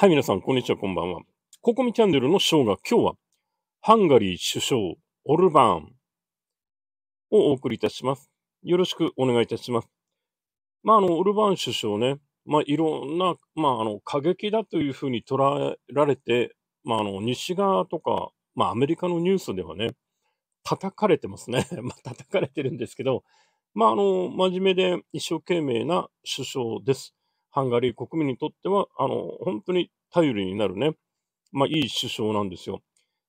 はい、皆さん、こんにちは、こんばんは。ココミチャンネルのショーが今日は、ハンガリー首相、オルバーンをお送りいたします。よろしくお願いいたします。まあ、あの、オルバーン首相ね、まあ、いろんな、まあ、あの、過激だというふうに捉えられて、まあ、あの、西側とか、まあ、アメリカのニュースではね、叩かれてますね。まあ、叩かれてるんですけど、まあ、あの、真面目で一生懸命な首相です。ハンガリー国民にとっては、あの、本当に頼りになるね、まあ、いい首相なんですよ。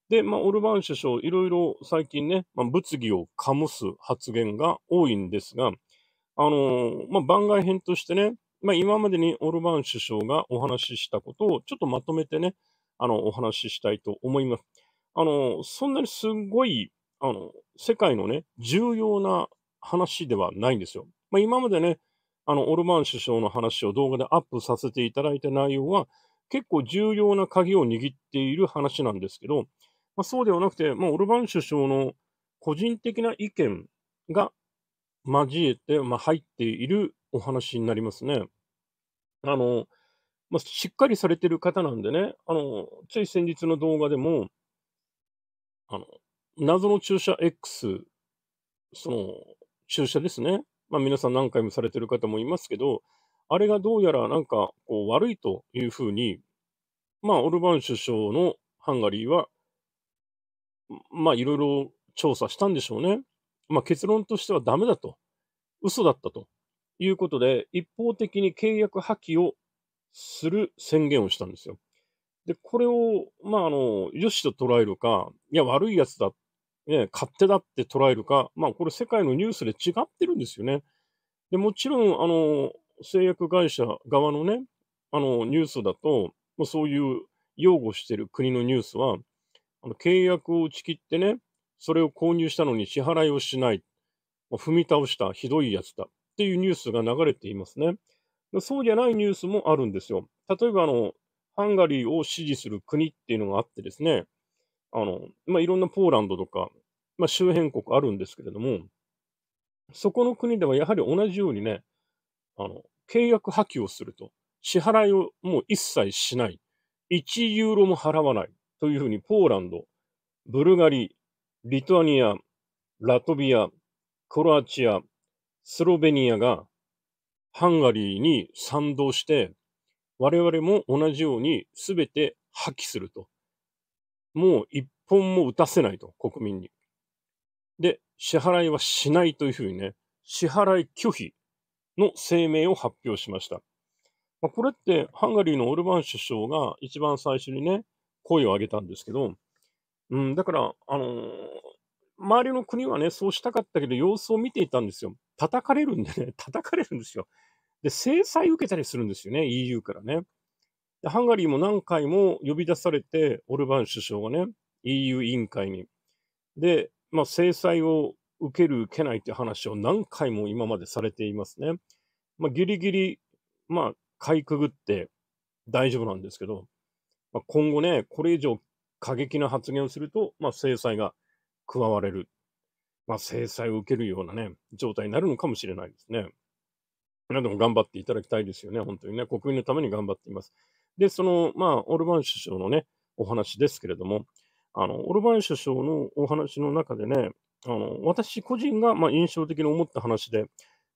で、まあ、オルバーン首相、いろいろ最近ね、まあ、物議を醸す発言が多いんですが、あのまあ、番外編としてね、まあ、今までにオルバーン首相がお話ししたことをちょっとまとめてね、あの、お話ししたいと思います。あの、そんなにすごい、あの、世界のね、重要な話ではないんですよ。まあ、今までね、あの、オルバーン首相の話を動画でアップさせていただいた内容は、結構重要な鍵を握っている話なんですけど、まあ、そうではなくて、まあ、オルバーン首相の個人的な意見が交えて、まあ、入っているお話になりますね。あの、まあ、しっかりされてる方なんでね、あの、つい先日の動画でも、あの、謎の注射 X、その、注射ですね。まあ、皆さん何回もされてる方もいますけど、あれがどうやらなんかこう悪いというふうに、まあ、オルバン首相のハンガリーは、まあ、いろいろ調査したんでしょうね。まあ、結論としてはダメだと。嘘だったということで、一方的に契約破棄をする宣言をしたんですよ。で、これを、まあ、あの、よしと捉えるか、いや、悪いやつだっね、勝手だって捉えるか、まあ、これ世界のニュースで違ってるんですよね。でもちろん、あの、製薬会社側のね、あの、ニュースだと、まあ、そういう擁護してる国のニュースは、あの契約を打ち切ってね、それを購入したのに支払いをしない、まあ、踏み倒した、ひどいやつだっていうニュースが流れていますね。そうじゃないニュースもあるんですよ。例えば、あの、ハンガリーを支持する国っていうのがあってですね、あの、まあ、いろんなポーランドとか、まあ、周辺国あるんですけれども、そこの国ではやはり同じようにね、あの、契約破棄をすると、支払いをもう一切しない、1ユーロも払わないというふうにポーランド、ブルガリ、リトアニア、ラトビア、クロアチア、スロベニアがハンガリーに賛同して、我々も同じように全て破棄するともう一本も打たせないと、国民に。で、支払いはしないというふうにね、支払い拒否の声明を発表しました。まあ、これってハンガリーのオルバン首相が一番最初にね、声を上げたんですけど、うん、だから、あのー、周りの国はね、そうしたかったけど、様子を見ていたんですよ。叩かれるんでね、叩かれるんですよ。で、制裁受けたりするんですよね、EU からね。で、ハンガリーも何回も呼び出されて、オルバン首相がね、EU 委員会に。で、まあ、制裁を受ける、受けないという話を何回も今までされていますね。まあ、ギリギリ、まあ、かいくぐって大丈夫なんですけど、まあ、今後ね、これ以上過激な発言をすると、まあ、制裁が加われる。まあ、制裁を受けるようなね、状態になるのかもしれないですね。何でも頑張っていただきたいですよね、本当にね。国民のために頑張っています。で、その、まあ、オルバン首相のね、お話ですけれども、あの、オルバン首相のお話の中でね、あの、私個人が、まあ、印象的に思った話で、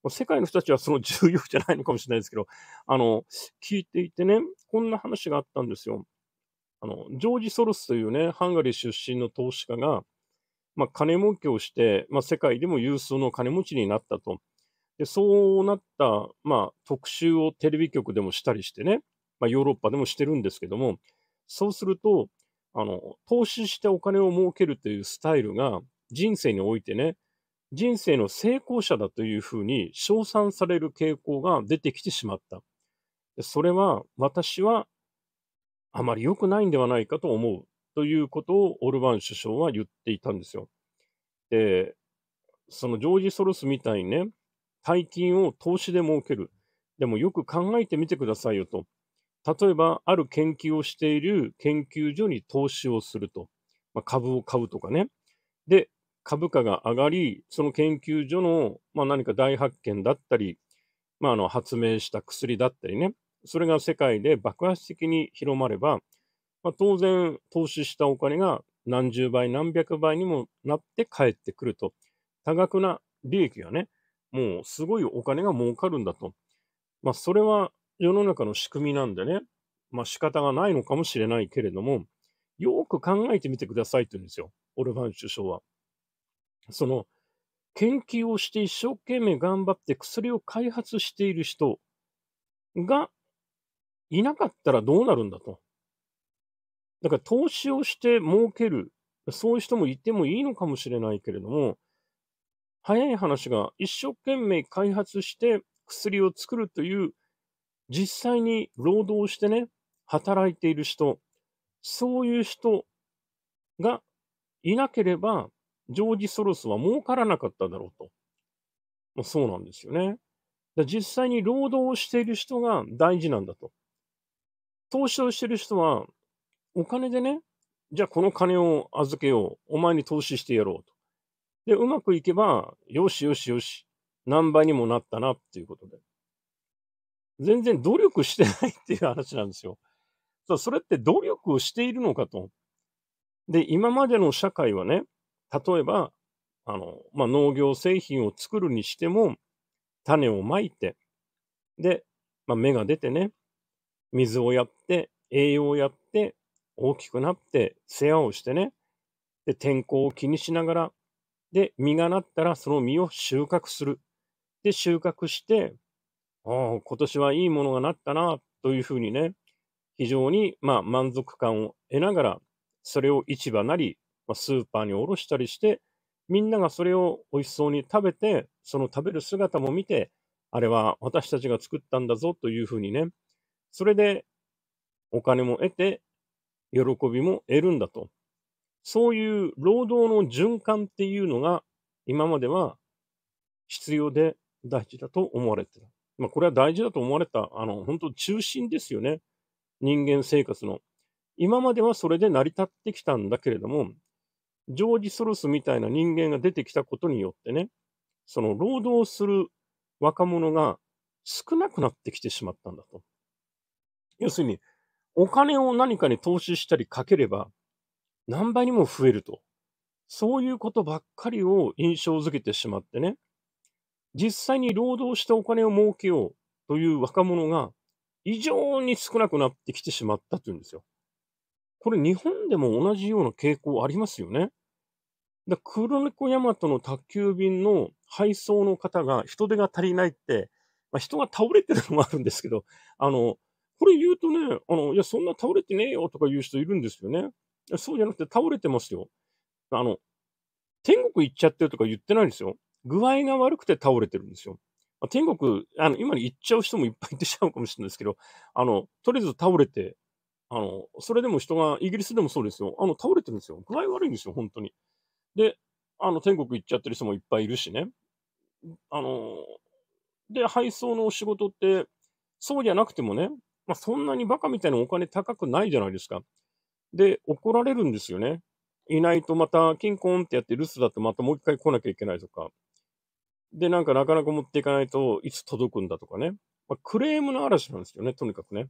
世界の人たちはその重要じゃないのかもしれないですけど、あの、聞いていてね、こんな話があったんですよ。あの、ジョージ・ソロスというね、ハンガリー出身の投資家が、まあ、金儲けをして、まあ、世界でも有数の金持ちになったと。で、そうなった、まあ、特集をテレビ局でもしたりしてね、まあ、ヨーロッパでもしてるんですけども、そうすると、あの、投資してお金を儲けるというスタイルが人生においてね、人生の成功者だというふうに称賛される傾向が出てきてしまった。それは私はあまり良くないんではないかと思うということをオルバン首相は言っていたんですよ。で、そのジョージ・ソロスみたいにね、大金を投資で儲ける。でもよく考えてみてくださいよと。例えば、ある研究をしている研究所に投資をすると。まあ、株を買うとかね。で、株価が上がり、その研究所の、まあ、何か大発見だったり、まあ、あの発明した薬だったりね、それが世界で爆発的に広まれば、まあ、当然、投資したお金が何十倍、何百倍にもなって返ってくると。多額な利益がね、もうすごいお金が儲かるんだと。まあ、それは世の中の仕組みなんでね、まあ仕方がないのかもしれないけれども、よく考えてみてくださいって言うんですよ、オルバン首相は。その、研究をして一生懸命頑張って薬を開発している人がいなかったらどうなるんだと。だから投資をして儲ける、そういう人もいてもいいのかもしれないけれども、早い話が一生懸命開発して薬を作るという実際に労働してね、働いている人、そういう人がいなければ、ジョージ・ソロスは儲からなかっただろうと。まあ、そうなんですよね。実際に労働をしている人が大事なんだと。投資をしている人は、お金でね、じゃあこの金を預けよう。お前に投資してやろうと。で、うまくいけば、よしよしよし。何倍にもなったな、っていうことで。全然努力してないっていう話なんですよ。それって努力をしているのかと。で、今までの社会はね、例えば、あの、まあ、農業製品を作るにしても、種をまいて、で、まあ、芽が出てね、水をやって、栄養をやって、大きくなって、世話をしてね、で、天候を気にしながら、で、実がなったらその実を収穫する。で、収穫して、ああ、今年はいいものがなったな、というふうにね、非常に、まあ、満足感を得ながら、それを市場なり、まあ、スーパーにおろしたりして、みんながそれを美味しそうに食べて、その食べる姿も見て、あれは私たちが作ったんだぞというふうにね、それでお金も得て、喜びも得るんだと。そういう労働の循環っていうのが今までは必要で大事だと思われてる。まあ、これは大事だと思われた、あの、本当中心ですよね。人間生活の。今まではそれで成り立ってきたんだけれども、ジョージ・ソロスみたいな人間が出てきたことによってね、その労働する若者が少なくなってきてしまったんだと。要するに、お金を何かに投資したりかければ、何倍にも増えると。そういうことばっかりを印象づけてしまってね、実際に労働してお金を儲けようという若者が異常に少なくなってきてしまったというんですよ。これ日本でも同じような傾向ありますよね。だ黒猫ヤマトの宅急便の配送の方が人手が足りないって、まあ、人が倒れてるのもあるんですけど、あの、これ言うとね、あの、いや、そんな倒れてねえよとか言う人いるんですよね。そうじゃなくて倒れてますよ。あの、天国行っちゃってるとか言ってないんですよ。具合が悪くて倒れてるんですよ。まあ、天国、あの、今に行っちゃう人もいっぱいいてちゃうかもしれないですけど、あの、とりあえず倒れて、あの、それでも人が、イギリスでもそうですよ。あの、倒れてるんですよ。具合悪いんですよ、本当に。で、あの、天国行っちゃってる人もいっぱいいるしね。あの、で、配送のお仕事って、そうじゃなくてもね、まあ、そんなにバカみたいなお金高くないじゃないですか。で、怒られるんですよね。いないとまた、キンコンってやって留守だとまたもう一回来なきゃいけないとか。で、なんかなかなか持っていかないといつ届くんだとかね。まあ、クレームの嵐なんですよね、とにかくね。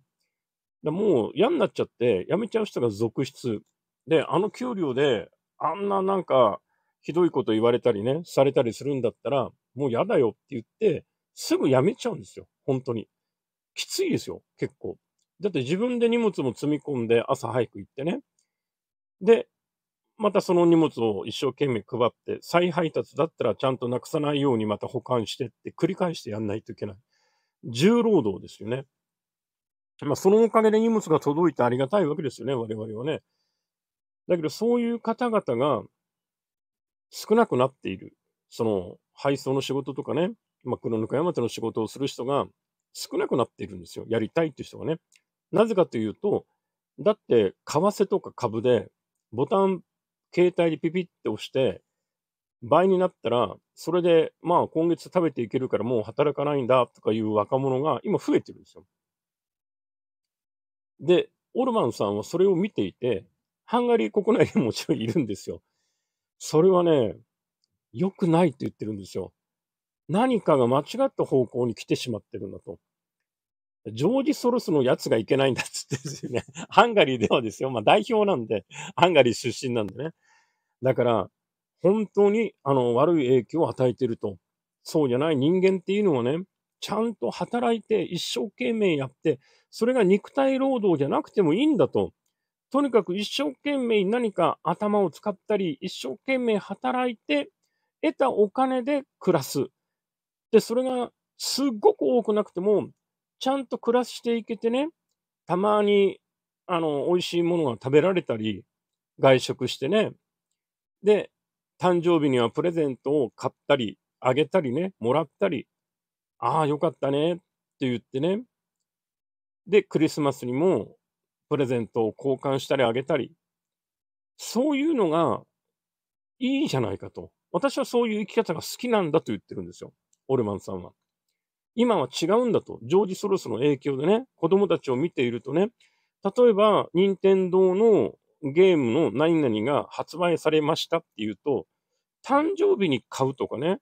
だもう嫌になっちゃって、辞めちゃう人が続出。で、あの給料で、あんななんか、ひどいこと言われたりね、されたりするんだったら、もう嫌だよって言って、すぐ辞めちゃうんですよ、本当に。きついですよ、結構。だって自分で荷物も積み込んで朝早く行ってね。で、またその荷物を一生懸命配って、再配達だったらちゃんとなくさないようにまた保管してって繰り返してやんないといけない。重労働ですよね。まあ、そのおかげで荷物が届いてありがたいわけですよね、我々はね。だけど、そういう方々が少なくなっている。その、配送の仕事とかね、まあ、黒ぬ山手の仕事をする人が少なくなっているんですよ。やりたいっていう人がね。なぜかというと、だって、為替とか株で、ボタン携帯でピピって押して、倍になったら、それで、まあ今月食べていけるからもう働かないんだとかいう若者が今増えてるんですよ。で、オルマンさんはそれを見ていて、ハンガリー国内にもちろんいるんですよ。それはね、良くないって言ってるんですよ。何かが間違った方向に来てしまってるんだと。ジョージ・ソロスのやつがいけないんだっつってですね。ハンガリーではですよ。まあ代表なんで、ハンガリー出身なんでね。だから、本当にあの悪い影響を与えていると。そうじゃない人間っていうのはね、ちゃんと働いて一生懸命やって、それが肉体労働じゃなくてもいいんだと。とにかく一生懸命何か頭を使ったり、一生懸命働いて、得たお金で暮らす。で、それがすっごく多くなくても、ちゃんと暮らしていけてね、たまに、あの、美味しいものが食べられたり、外食してね、で、誕生日にはプレゼントを買ったり、あげたりね、もらったり、ああ、よかったねって言ってね。で、クリスマスにもプレゼントを交換したりあげたり。そういうのがいいじゃないかと。私はそういう生き方が好きなんだと言ってるんですよ。オルマンさんは。今は違うんだと。ジョージ・ソロスの影響でね、子供たちを見ているとね、例えば、任天堂のゲームの何々が発売されましたっていうと、誕生日に買うとかね、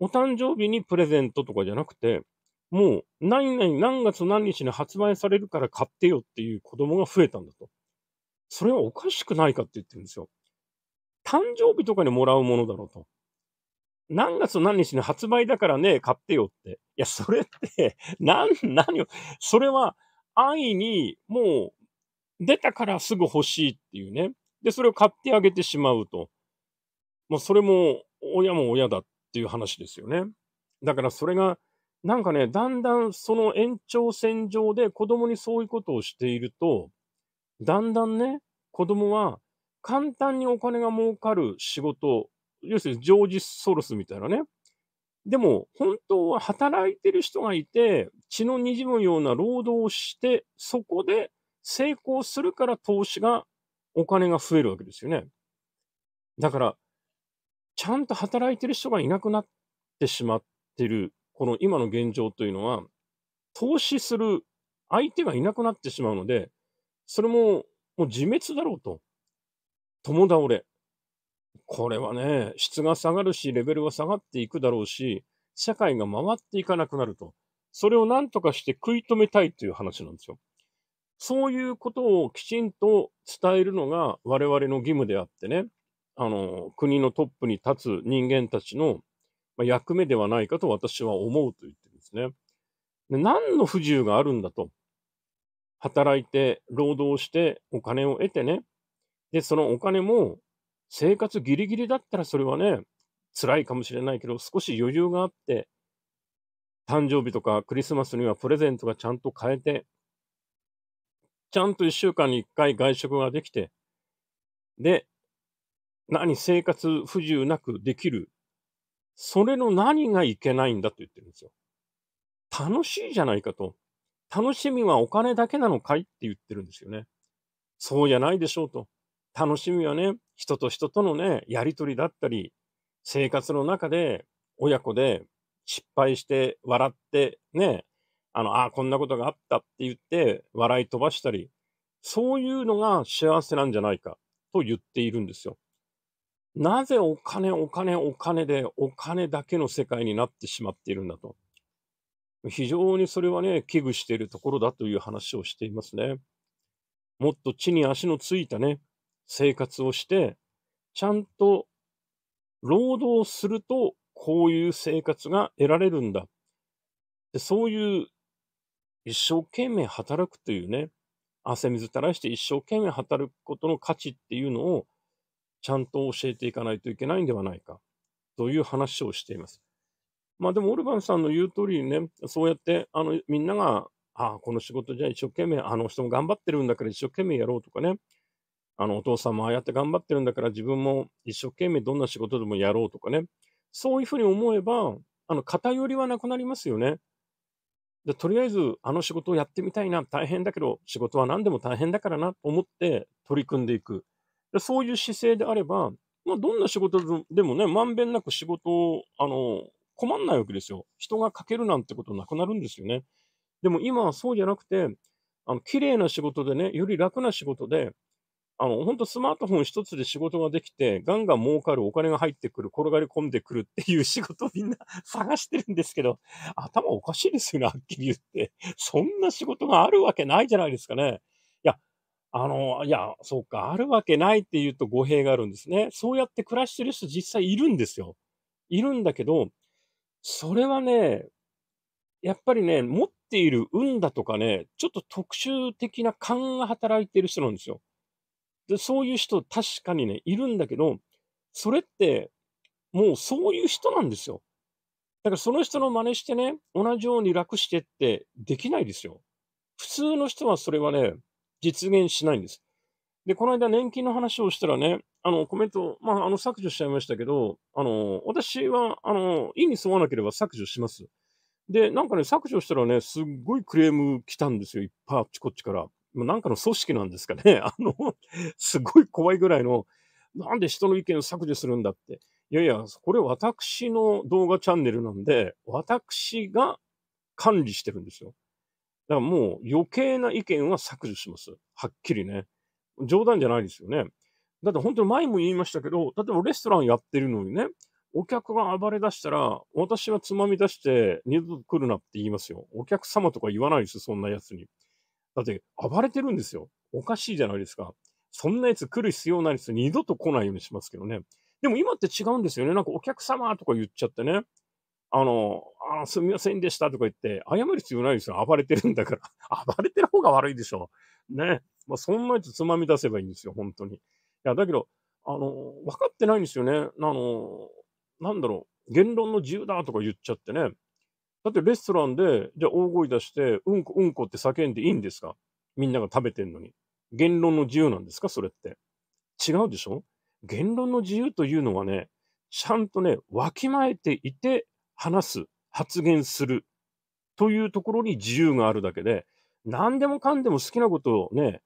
お誕生日にプレゼントとかじゃなくて、もう何々何月何日に発売されるから買ってよっていう子供が増えたんだと。それはおかしくないかって言ってるんですよ。誕生日とかにもらうものだろうと。何月何日に発売だからね、買ってよって。いや、それって、何、何を、それは安易にもう出たからすぐ欲しいっていうね。で、それを買ってあげてしまうと。もうそれも親も親だっていう話ですよね。だからそれが、なんかね、だんだんその延長線上で子供にそういうことをしていると、だんだんね、子供は簡単にお金が儲かる仕事、要するにジョージ・ソロスみたいなね。でも、本当は働いてる人がいて、血の滲むような労働をして、そこで成功するから投資が、お金が増えるわけですよね。だから、ちゃんと働いてる人がいなくなってしまってる、この今の現状というのは、投資する相手がいなくなってしまうので、それももう自滅だろうと。共倒れ。これはね、質が下がるし、レベルは下がっていくだろうし、社会が回っていかなくなると。それを何とかして食い止めたいという話なんですよ。そういうことをきちんと伝えるのが我々の義務であってね、あの、国のトップに立つ人間たちの役目ではないかと私は思うと言ってるんですね。で何の不自由があるんだと。働いて、労働して、お金を得てね。で、そのお金も生活ギリギリだったらそれはね、辛いかもしれないけど、少し余裕があって、誕生日とかクリスマスにはプレゼントがちゃんと変えて、ちゃんと1週間に1回外食ができて、で、何、生活不自由なくできる。それの何がいけないんだと言ってるんですよ。楽しいじゃないかと。楽しみはお金だけなのかいって言ってるんですよね。そうじゃないでしょうと。楽しみはね、人と人とのね、やりとりだったり、生活の中で親子で失敗して笑ってね、あの、ああ、こんなことがあったって言って、笑い飛ばしたり、そういうのが幸せなんじゃないかと言っているんですよ。なぜお金、お金、お金でお金だけの世界になってしまっているんだと。非常にそれはね、危惧しているところだという話をしていますね。もっと地に足のついたね、生活をして、ちゃんと労働するとこういう生活が得られるんだ。そういう一生懸命働くというね、汗水垂らして一生懸命働くことの価値っていうのをちゃんと教えていかないといけないんではないか、という話をしています。まあでも、オルバンさんの言う通りにね、そうやって、あの、みんなが、ああ、この仕事じゃ一生懸命、あの人も頑張ってるんだから一生懸命やろうとかね、あの、お父さんもああやって頑張ってるんだから自分も一生懸命どんな仕事でもやろうとかね、そういうふうに思えば、あの、偏りはなくなりますよね。で、とりあえずあの仕事をやってみたいな、大変だけど、仕事は何でも大変だからなと思って取り組んでいく。でそういう姿勢であれば、まあ、どんな仕事でもね、まんべんなく仕事を、あの、困んないわけですよ。人がかけるなんてことなくなるんですよね。でも今はそうじゃなくて、あの、綺麗な仕事でね、より楽な仕事で、あの、本当スマートフォン一つで仕事ができて、ガンガン儲かるお金が入ってくる、転がり込んでくるっていう仕事をみんな 探してるんですけど、頭おかしいですよね、はっきり言って。そんな仕事があるわけないじゃないですかね。いや、あの、いや、そうか、あるわけないっていうと語弊があるんですね。そうやって暮らしてる人実際いるんですよ。いるんだけど、それはね、やっぱりね、持っている運だとかね、ちょっと特殊的な勘が働いてる人なんですよ。で、そういう人確かにね、いるんだけど、それって、もうそういう人なんですよ。だからその人の真似してね、同じように楽してってできないですよ。普通の人はそれはね、実現しないんです。で、この間年金の話をしたらね、あの、コメント、まあ、あの、削除しちゃいましたけど、あの、私は、あの、意に沿わなければ削除します。で、なんかね、削除したらね、すっごいクレーム来たんですよ。いっぱいあっちこっちから。なんかの組織なんですかね。あの、すごい怖いぐらいの、なんで人の意見を削除するんだって。いやいや、これ私の動画チャンネルなんで、私が管理してるんですよ。だからもう余計な意見は削除します。はっきりね。冗談じゃないですよね。だって本当に前も言いましたけど、例えばレストランやってるのにね、お客が暴れ出したら、私はつまみ出して二度と来るなって言いますよ。お客様とか言わないですよ、そんな奴に。だって暴れてるんですよ。おかしいじゃないですか。そんなやつ来る必要ないです。二度と来ないようにしますけどね。でも今って違うんですよね。なんかお客様とか言っちゃってね。あの、あすみませんでしたとか言って、謝る必要ないですよ。暴れてるんだから。暴れてる方が悪いでしょ。ね。まあ、そんなやつつまみ出せばいいんですよ、本当に。いや、だけど、あの、分かってないんですよね。あの、なんだろう、言論の自由だとか言っちゃってね。だってレストランで、じゃあ大声出して、うんこ、うんこって叫んでいいんですかみんなが食べてんのに。言論の自由なんですかそれって。違うでしょ言論の自由というのはね、ちゃんとね、わきまえていて話す、発言するというところに自由があるだけで、何でもかんでも好きなことをね、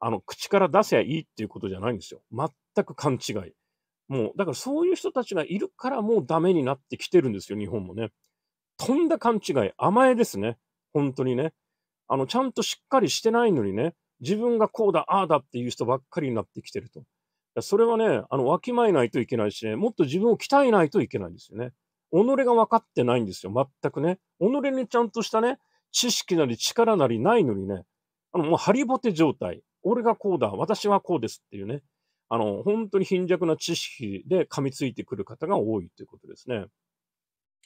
あの、口から出せばいいっていうことじゃないんですよ。全く勘違い。もう、だからそういう人たちがいるからもうダメになってきてるんですよ、日本もね。とんだ勘違い、甘えですね。本当にね。あの、ちゃんとしっかりしてないのにね、自分がこうだ、ああだっていう人ばっかりになってきてると。それはね、あの、わきまえないといけないしね、もっと自分を鍛えないといけないんですよね。己が分かってないんですよ、全くね。己にちゃんとしたね、知識なり力なりないのにね、あの、もうハリボテ状態。俺がこうだ、私はこうですっていうね、あの、本当に貧弱な知識で噛みついてくる方が多いということですね。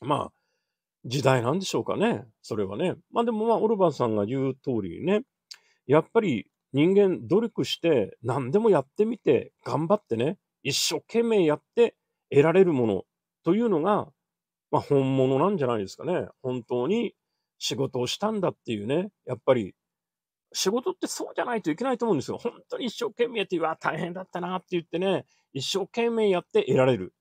まあ、時代なんでしょうかね。それはね。まあでもまあ、オルバンさんが言う通りね、やっぱり人間努力して何でもやってみて頑張ってね、一生懸命やって得られるものというのが、まあ本物なんじゃないですかね。本当に仕事をしたんだっていうね、やっぱり仕事ってそうじゃないといけないと思うんですよ。本当に一生懸命やって、うわ、大変だったなって言ってね、一生懸命やって得られる。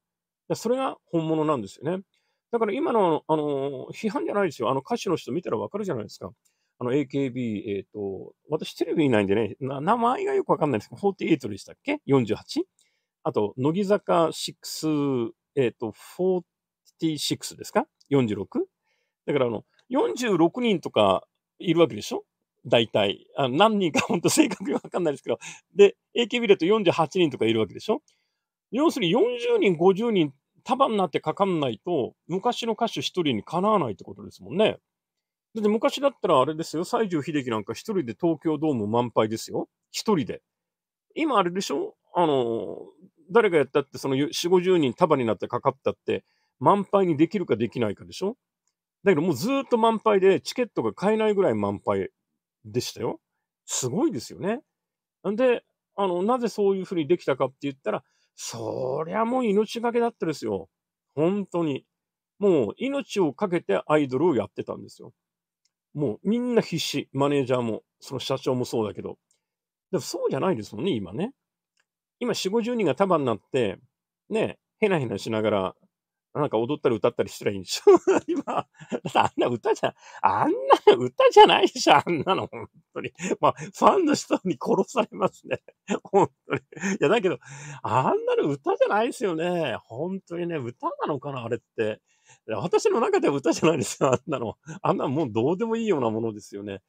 それが本物なんですよね。だから今の、あの、批判じゃないですよ。あの歌手の人見たらわかるじゃないですか。あの AKB、えっ、ー、と、私テレビいないんでね、名前がよくわかんないですけど、48でしたっけ ?48? あと、乃木坂6、えっ、ー、と、46ですか ?46? だからあの、46人とかいるわけでしょ大体。あ何人か本当正確にわかんないですけど。で、AKB だと48人とかいるわけでしょ要するに40人、50人束になってかかんないと、昔の歌手一人にかなわないってことですもんね。だって昔だったらあれですよ、西城秀樹なんか一人で東京ドーム満杯ですよ。一人で。今あれでしょあの、誰がやったってその4、50人束になってかかったって、満杯にできるかできないかでしょだけどもうずっと満杯で、チケットが買えないぐらい満杯でしたよ。すごいですよね。んで、あの、なぜそういうふうにできたかって言ったら、そりゃもう命がけだったですよ。本当に。もう命をかけてアイドルをやってたんですよ。もうみんな必死。マネージャーも、その社長もそうだけど。でもそうじゃないですもんね、今ね。今、四五十人が束になって、ね、へなへなしながらなんか踊ったり歌ったりしたらいいんでしょ 今、だってあんな歌じゃ、あんな歌じゃないでしょあんなの、本当に。まあ、ファンの人に殺されますね。本当に。いや、だけど、あんなの歌じゃないですよね。本当にね、歌なのかなあれって。私の中では歌じゃないですよ、あんなの。あんなもうどうでもいいようなものですよね。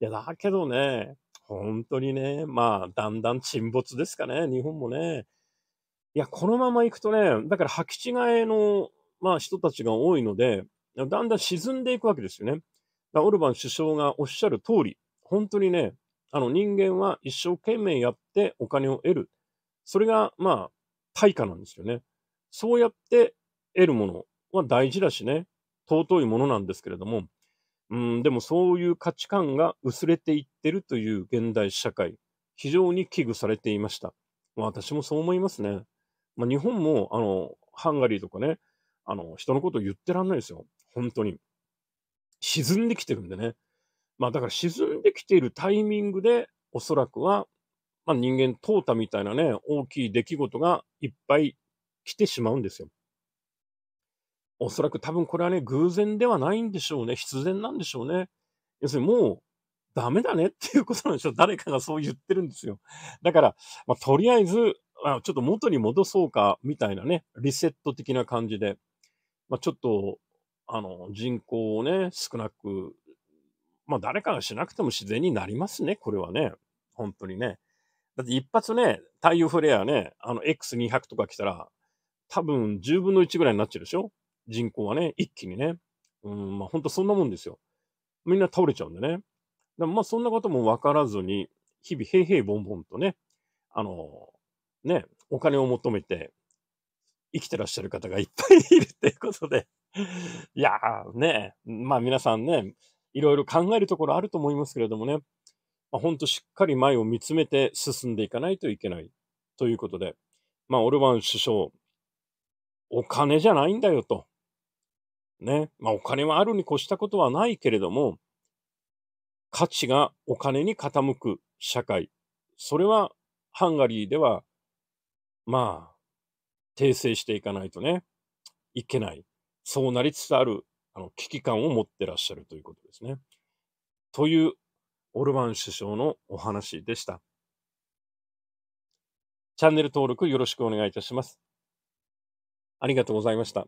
いや、だけどね、本当にね、まあ、だんだん沈没ですかね、日本もね。いや、このまま行くとね、だから履き違えの、まあ、人たちが多いので、だんだん沈んでいくわけですよね。だオルバン首相がおっしゃる通り、本当にね、あの人間は一生懸命やってお金を得る。それが、まあ、対価なんですよね。そうやって得るものは大事だしね、尊いものなんですけれども、うん、でもそういう価値観が薄れていってるという現代社会、非常に危惧されていました。私もそう思いますね。まあ、日本も、あの、ハンガリーとかね、あの、人のこと言ってらんないですよ。本当に。沈んできてるんでね。まあだから沈んできているタイミングで、おそらくは、まあ人間淘汰みたいなね、大きい出来事がいっぱい来てしまうんですよ。おそらく多分これはね、偶然ではないんでしょうね。必然なんでしょうね。要するにもう、ダメだねっていうことなんでしょう。誰かがそう言ってるんですよ。だから、まあ、とりあえず、あちょっと元に戻そうか、みたいなね、リセット的な感じで、まあ、ちょっと、あの、人口をね、少なく、まあ、誰かがしなくても自然になりますね、これはね。本当にね。だって一発ね、太陽フレアね、あの、X200 とか来たら、多分10分の1ぐらいになっちゃうでしょ人口はね、一気にね。うん、まあ、本当そんなもんですよ。みんな倒れちゃうんでね。でもまあ、そんなこともわからずに、日々、平平凡凡とね、あの、ね、お金を求めて生きてらっしゃる方がいっぱいいるっていうことで、いやーね、まあ皆さんね、いろいろ考えるところあると思いますけれどもね、まあ、ほんとしっかり前を見つめて進んでいかないといけないということで、まあオルバン首相、お金じゃないんだよと。ね、まあお金はあるに越したことはないけれども、価値がお金に傾く社会、それはハンガリーではまあ、訂正していかないとね、いけない。そうなりつつある、あの、危機感を持ってらっしゃるということですね。という、オルバン首相のお話でした。チャンネル登録よろしくお願いいたします。ありがとうございました。